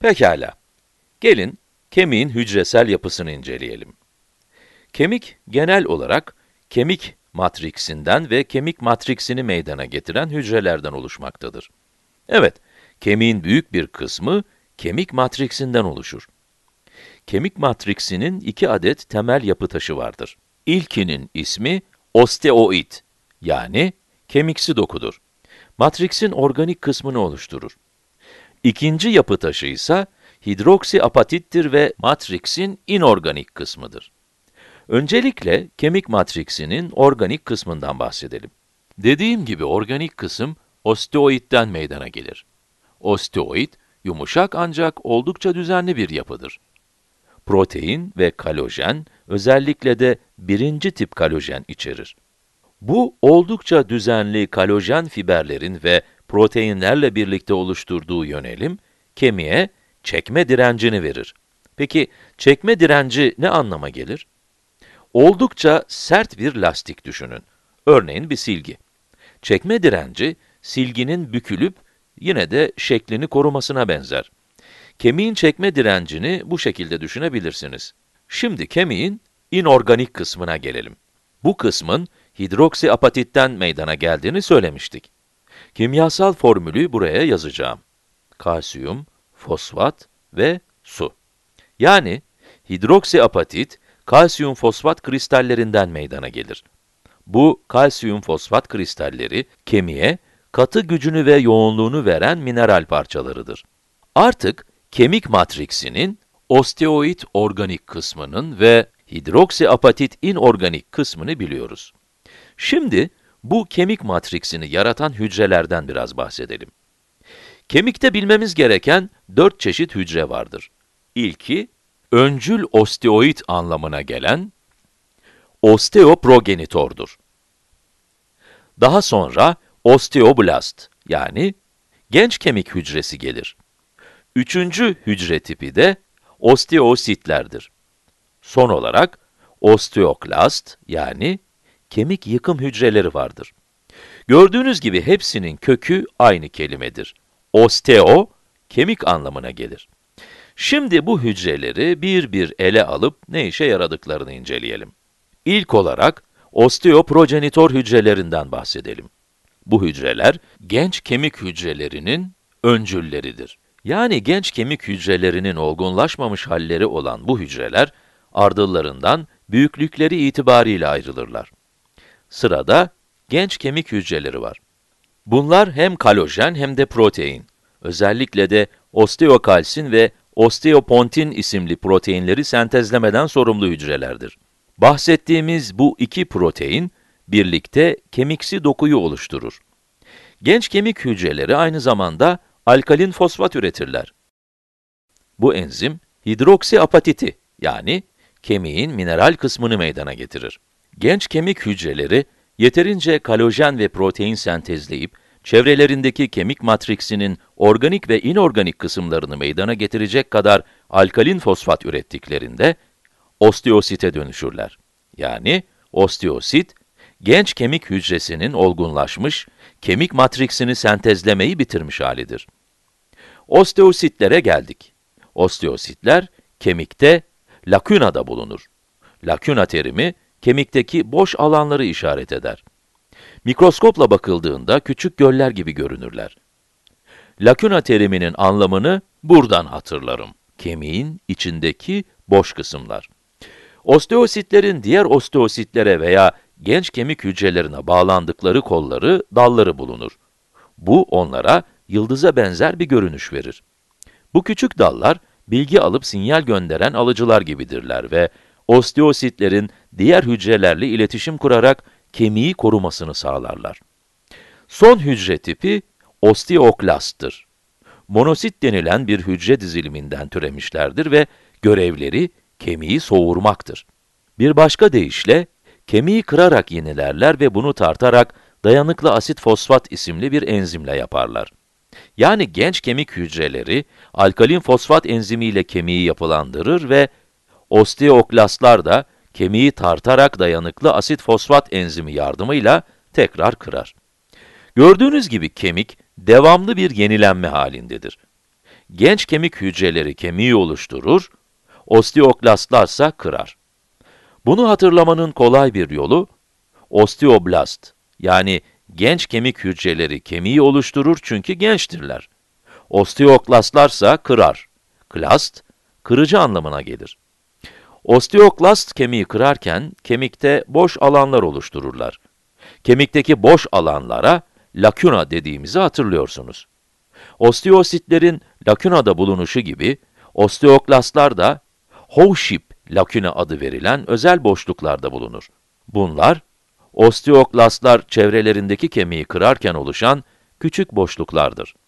Pekala. Gelin kemiğin hücresel yapısını inceleyelim. Kemik genel olarak kemik matriksinden ve kemik matriksini meydana getiren hücrelerden oluşmaktadır. Evet, kemiğin büyük bir kısmı kemik matriksinden oluşur. Kemik matriksinin iki adet temel yapı taşı vardır. İlkinin ismi osteoid yani kemiksi dokudur. Matriksin organik kısmını oluşturur. İkinci yapı taşı ise hidroksiapatittir ve matriksin inorganik kısmıdır. Öncelikle kemik matriksinin organik kısmından bahsedelim. Dediğim gibi organik kısım osteoidden meydana gelir. Osteoid, yumuşak ancak oldukça düzenli bir yapıdır. Protein ve kalojen, özellikle de birinci tip kalojen içerir. Bu, oldukça düzenli kalojen fiberlerin ve proteinlerle birlikte oluşturduğu yönelim, kemiğe çekme direncini verir. Peki, çekme direnci ne anlama gelir? Oldukça sert bir lastik düşünün. Örneğin bir silgi. Çekme direnci, silginin bükülüp yine de şeklini korumasına benzer. Kemiğin çekme direncini bu şekilde düşünebilirsiniz. Şimdi kemiğin inorganik kısmına gelelim. Bu kısmın hidroksiapatitten meydana geldiğini söylemiştik. Kimyasal formülü buraya yazacağım. Kalsiyum, fosfat ve su. Yani hidroksiapatit, kalsiyum fosfat kristallerinden meydana gelir. Bu kalsiyum fosfat kristalleri kemiğe katı gücünü ve yoğunluğunu veren mineral parçalarıdır. Artık kemik matriksinin osteoid organik kısmının ve hidroksiapatit inorganik kısmını biliyoruz. Şimdi bu kemik matriksini yaratan hücrelerden biraz bahsedelim. Kemikte bilmemiz gereken dört çeşit hücre vardır. İlki, öncül osteoid anlamına gelen osteoprogenitordur. Daha sonra osteoblast yani genç kemik hücresi gelir. Üçüncü hücre tipi de osteositlerdir. Son olarak osteoklast yani kemik yıkım hücreleri vardır. Gördüğünüz gibi hepsinin kökü aynı kelimedir. Osteo, kemik anlamına gelir. Şimdi bu hücreleri bir bir ele alıp ne işe yaradıklarını inceleyelim. İlk olarak osteoprogenitor hücrelerinden bahsedelim. Bu hücreler genç kemik hücrelerinin öncülleridir. Yani genç kemik hücrelerinin olgunlaşmamış halleri olan bu hücreler ardıllarından büyüklükleri itibariyle ayrılırlar. Sırada genç kemik hücreleri var. Bunlar hem kalojen hem de protein. Özellikle de osteokalsin ve osteopontin isimli proteinleri sentezlemeden sorumlu hücrelerdir. Bahsettiğimiz bu iki protein birlikte kemiksi dokuyu oluşturur. Genç kemik hücreleri aynı zamanda alkalin fosfat üretirler. Bu enzim hidroksiapatiti yani kemiğin mineral kısmını meydana getirir. Genç kemik hücreleri yeterince kalojen ve protein sentezleyip çevrelerindeki kemik matriksinin organik ve inorganik kısımlarını meydana getirecek kadar alkalin fosfat ürettiklerinde osteosite dönüşürler. Yani osteosit, genç kemik hücresinin olgunlaşmış, kemik matriksini sentezlemeyi bitirmiş halidir. Osteositlere geldik. Osteositler kemikte, lakünada bulunur. Laküna terimi, kemikteki boş alanları işaret eder. Mikroskopla bakıldığında küçük göller gibi görünürler. Lakuna teriminin anlamını buradan hatırlarım. Kemiğin içindeki boş kısımlar. Osteositlerin diğer osteositlere veya genç kemik hücrelerine bağlandıkları kolları, dalları bulunur. Bu onlara yıldıza benzer bir görünüş verir. Bu küçük dallar, bilgi alıp sinyal gönderen alıcılar gibidirler ve osteositlerin diğer hücrelerle iletişim kurarak kemiği korumasını sağlarlar. Son hücre tipi osteoklast'tır. Monosit denilen bir hücre diziliminden türemişlerdir ve görevleri kemiği soğurmaktır. Bir başka deyişle, kemiği kırarak yenilerler ve bunu tartarak dayanıklı asit fosfat isimli bir enzimle yaparlar. Yani genç kemik hücreleri alkalin fosfat enzimiyle kemiği yapılandırır ve osteoklastlar da kemiği tartarak dayanıklı asit fosfat enzimi yardımıyla tekrar kırar. Gördüğünüz gibi kemik devamlı bir yenilenme halindedir. Genç kemik hücreleri kemiği oluşturur, osteoklastlarsa kırar. Bunu hatırlamanın kolay bir yolu, osteoblast yani genç kemik hücreleri kemiği oluşturur çünkü gençtirler. Osteoklastlarsa kırar. Klast, kırıcı anlamına gelir. Osteoklast kemiği kırarken kemikte boş alanlar oluştururlar. Kemikteki boş alanlara lakuna dediğimizi hatırlıyorsunuz. Osteositlerin lakunada bulunuşu gibi, osteoklastlar da Howship laküne adı verilen özel boşluklarda bulunur. Bunlar, osteoklastlar çevrelerindeki kemiği kırarken oluşan küçük boşluklardır.